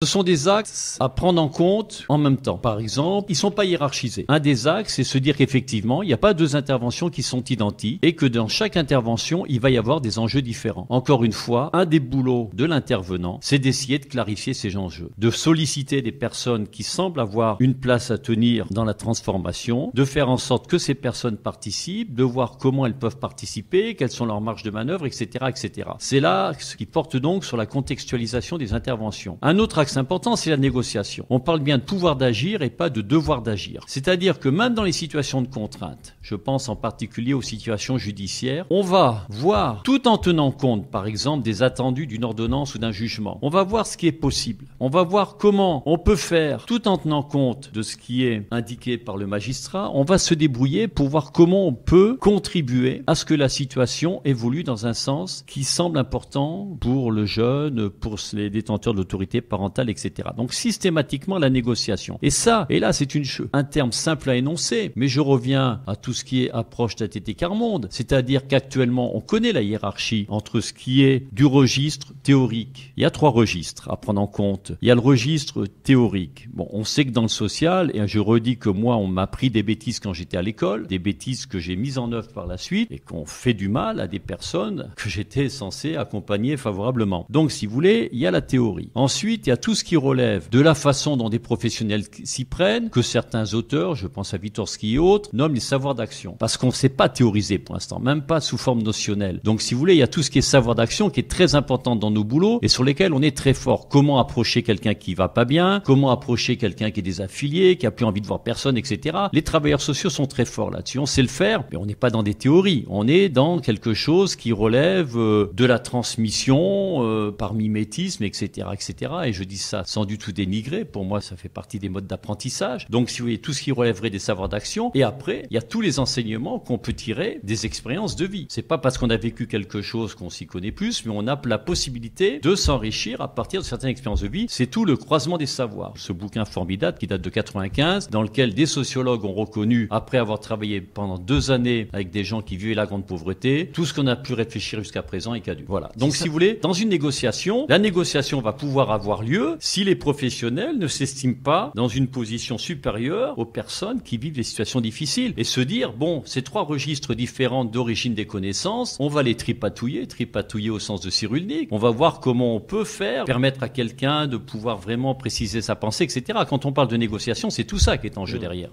Ce sont des axes à prendre en compte en même temps. Par exemple, ils ne sont pas hiérarchisés. Un des axes, c'est se dire qu'effectivement, il n'y a pas deux interventions qui sont identiques et que dans chaque intervention, il va y avoir des enjeux différents. Encore une fois, un des boulots de l'intervenant, c'est d'essayer de clarifier ces enjeux, de solliciter des personnes qui semblent avoir une place à tenir dans la transformation, de faire en sorte que ces personnes participent, de voir comment elles peuvent participer, quelles sont leurs marges de manœuvre, etc., etc. C'est là ce qui porte donc sur la contextualisation des interventions. Un autre axe c'est important, c'est la négociation. On parle bien de pouvoir d'agir et pas de devoir d'agir. C'est-à-dire que même dans les situations de contrainte, je pense en particulier aux situations judiciaires, on va voir, tout en tenant compte, par exemple, des attendus d'une ordonnance ou d'un jugement, on va voir ce qui est possible. On va voir comment on peut faire, tout en tenant compte de ce qui est indiqué par le magistrat, on va se débrouiller pour voir comment on peut contribuer à ce que la situation évolue dans un sens qui semble important pour le jeune, pour les détenteurs de l'autorité parentale etc. Donc systématiquement la négociation. Et ça, et là c'est une un terme simple à énoncer, mais je reviens à tout ce qui est approche TTT Carmonde, c'est-à-dire qu'actuellement on connaît la hiérarchie entre ce qui est du registre théorique. Il y a trois registres à prendre en compte. Il y a le registre théorique. Bon, on sait que dans le social, et je redis que moi on m'a pris des bêtises quand j'étais à l'école, des bêtises que j'ai mises en œuvre par la suite et qu'on fait du mal à des personnes que j'étais censé accompagner favorablement. Donc si vous voulez, il y a la théorie. Ensuite, il y a tout ce qui relève de la façon dont des professionnels s'y prennent, que certains auteurs, je pense à Vitorski et autres, nomment les savoirs d'action. Parce qu'on ne sait pas théoriser pour l'instant, même pas sous forme notionnelle. Donc si vous voulez, il y a tout ce qui est savoir d'action qui est très important dans nos boulots et sur lesquels on est très fort. Comment approcher quelqu'un qui va pas bien, comment approcher quelqu'un qui est désaffilié, qui a plus envie de voir personne, etc. Les travailleurs sociaux sont très forts là-dessus. On sait le faire, mais on n'est pas dans des théories. On est dans quelque chose qui relève euh, de la transmission euh, par mimétisme, etc., etc. Et je dis ça sans du tout dénigrer. Pour moi, ça fait partie des modes d'apprentissage. Donc, si vous voyez tout ce qui relèverait des savoirs d'action. Et après, il y a tous les enseignements qu'on peut tirer des expériences de vie. C'est pas parce qu'on a vécu quelque chose qu'on s'y connaît plus, mais on a la possibilité de s'enrichir à partir de certaines expériences de vie. C'est tout le croisement des savoirs. Ce bouquin formidable qui date de 95, dans lequel des sociologues ont reconnu, après avoir travaillé pendant deux années avec des gens qui vivaient la grande pauvreté, tout ce qu'on a pu réfléchir jusqu'à présent est caduque. Voilà. Donc, si vous voulez, dans une négociation, la négociation va pouvoir avoir lieu si les professionnels ne s'estiment pas dans une position supérieure aux personnes qui vivent des situations difficiles et se dire, bon, ces trois registres différents d'origine des connaissances, on va les tripatouiller, tripatouiller au sens de Cyrulnik, on va voir comment on peut faire, permettre à quelqu'un de pouvoir vraiment préciser sa pensée, etc. Quand on parle de négociation, c'est tout ça qui est en jeu mm. derrière.